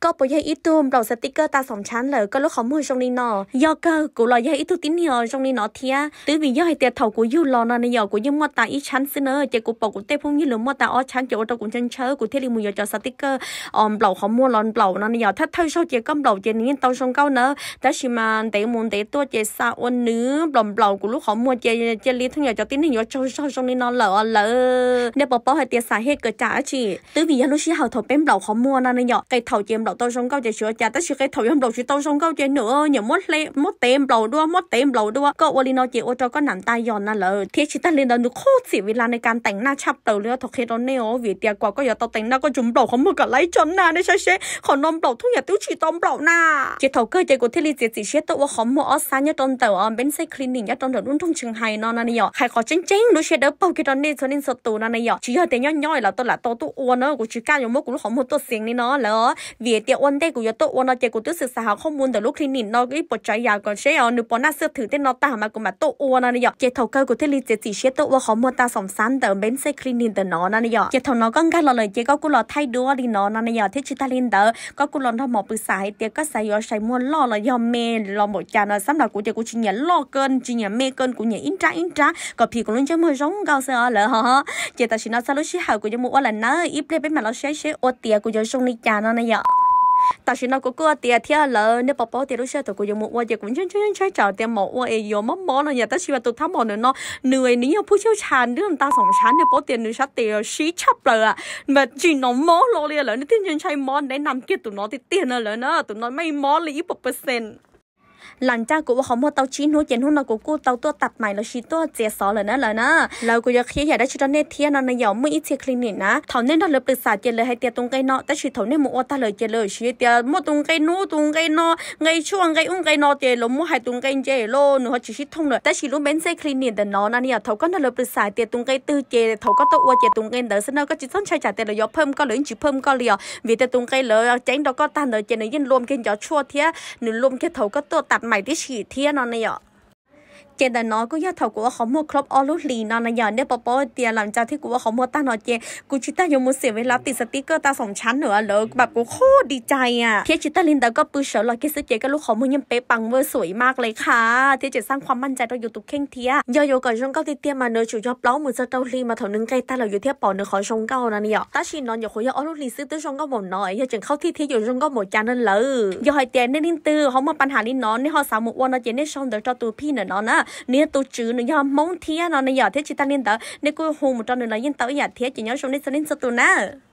có bộ dây ít tuôn sticker ta sòng chán lỡ có lúc khó mua trong đi nọ do cơ cụ lò dây ít tuôn trong đi nọ thia tứ vì do hay tiệt thầu của du lò nọ này giờ mua ta ít chán xin nữa chỉ của bộ của tê phong như mua ta ó chán chỗ tao cũng chân chớ của thế liền mua giờ cho sticker om bầu khó mua lon bầu nọ này giờ thắt thay sau chỉ cầm bầu chỉ nên tao sông cao nữa đó chỉ mà tệ muốn tệ tua chỉ xa ôn nữ bầu bầu của lúc khó mua chỉ chỉ lý thằng giờ cho tín hiệu cho trong đi nọ lỡ lỡ nếu bộ bộ hay tiệt xài hết cơ trả chỉ tứ vì do xí hậu thầu bên bầu khó mua nọ này đầu tao sông câu chạy sửa chả tất sự cái thầu hôm đầu chứ tao sông câu chạy nữa nhiều mốt lấy mốt tem đầu đua mốt tem đầu đua cậu ôi nói chuyện, ô cho có nằm tay giòn là lỡ thế chỉ ta lên đó nó khô chỉ vì là này can tánh na chập đầu nữa thật khi đó neo vì tiền quả có giờ tao tánh na có chúng đầu không một cả lấy chốn na đấy sao sẽ còn nom đầu thu nhà tiêu chỉ tôm đầu na chỉ thầu cơ chạy của thế lý chỉ chỉ sẽ tao không mua xa nhất trong tàu ở bên xe cleaning nhất trong tàu đúng thông trường hay nó là này nhỏ hay có chính chính đối sẽ đỡ bao cái đó nên cho nên sợ tù nó này nhỏ chỉ giờ tiền nhỏ nhỏ là tôi là tôi tôi uo nữa của chỉ ca nhiều mốt cũng không một tôi xiềng nên nó lỡ vì chế tiêu ôn đây của yếu tố ôn nó chế của tôi sự xã không muốn từ lúc khi nó cái bộ trái giàu còn sẽ ở nửa bộ nát sự thử tên nó ta mà cũng mà tôi ôn nó này giờ chế thầu cơ của thế lý chế chỉ sẽ tôi ôn không muốn ta sống sáng từ bên sẽ khi từ nó nó này giờ chế thầu nó con cái là lời chế có của là thay đua đi nó nó này giờ thế chỉ ta lên đỡ có của là nó một bữa sáng tiêu có sáng yếu sáng mua lo là do mẹ lo một cha nó sắm là của chế của chị nhà lo cơn chị nhà mẹ cơn của nhà in trá có thì cũng luôn chơi mưa giống cao sơ lỡ hả chế ta chỉ nó sao lúc sẽ hậu của chúng mua là nó ít lên bên mà nó sẽ sẽ ô tiệt của chúng sung đi cha nó này ta chỉ nói của cô tiệt thiệt là nếu bảo bảo tiệt lúc xưa tụi dùng một qua giờ cũng chân chân chân chờ tiệt một qua dùng mất mỏ nó ta chỉ là tụi thắm mỏ nữa nó người nếu như phút chiếu chán đứa ta sống chán để bảo tiền nữa sát tiệt xí chấp rồi mà chỉ nó mỏ lo liền là nó tiên chân chơi để nằm kia tụi nó thì tiền là nó tụi nó may mỏ là ít một percent lần cha của họ mua tàu chín hút chén hút nó của cô tàu tua tập mày nó chỉ tua dễ sợ rồi nữa rồi nữa lời của giờ khi giờ đã cho nên thiên nó nó giàu mới ít thiệt clinic nè thầu nên nó lập được xả tiền lời hay tiền tung cây nọ ta chỉ thầu nên mua ta lời tiền lời chỉ tiền mua tung cây nú tung cây nọ ngay chuông ngay ung cây nọ tiền lỗ mua hai tung cây chế lô nó chỉ chỉ thông rồi ta chỉ lúc bên xe clinic để nó nè thầu có nó lập được xả tiền tung cây tư chế thầu có tàu tiền tung cây đỡ xin nó có chỉ xong chạy trả tiền là do phơm có lưỡi chỉ phơm có liều vì tiền tung cây lỡ tránh đó có tan rồi tiền nó yên luôn cái gió chua thế nửa luôn cái thầu có tốt ตัดใหม่ที่ฉีดที่นอนเนยอจนแต่น้อก็ยาเถากูว่าเขาหมดครบออลุลีนอนในยอนเนี่ยปอปอเตียหลังจากที่กูว่าเขาหมดตาหนอเจกูชิตายมุเสียเวลาติดสติกเกอร์ตาสองชั้นเหนือเลยแบบกูโคตรดีใจอ่ะเทียชิตาลินแต่ก็ปื้อเฉลยเกสเจก็ลูกเขาเมืึงยังเป๊ะปังเวอร์สวยมากเลยค่ะเทียจะสร้างความมั่นใจเราอยู่ตุกเข่งเทียยอยก่อนช่วงเก้าเตียมาเนอชูยอบเล้าเหมือนจะเตาลีมาถอนึงไกลตาเราอยู่เทียปอเนอขอชงเก้านั่นเนี่ยตาชินนอนอย่าคุยออลุลีซื้อตื้อชงก้็หมดหน่อยย่าจึงเข้าที่เทียอยู่ชงก้็หมดจานนั่นเลยยอยเตียนได้นิ่งตื้อเขามาปัญหาลินนอนในหอสามหมวกวันเจนได้ชงเดอร์จอตัวพี่เนอะนะ nếu tôi chữ nó do mong thiên nó nó giờ thế chị ta liên tớ nếu cô hùng một trong nữa là yên tớ giờ thế chị nhớ xuống đây xin lên sơ nè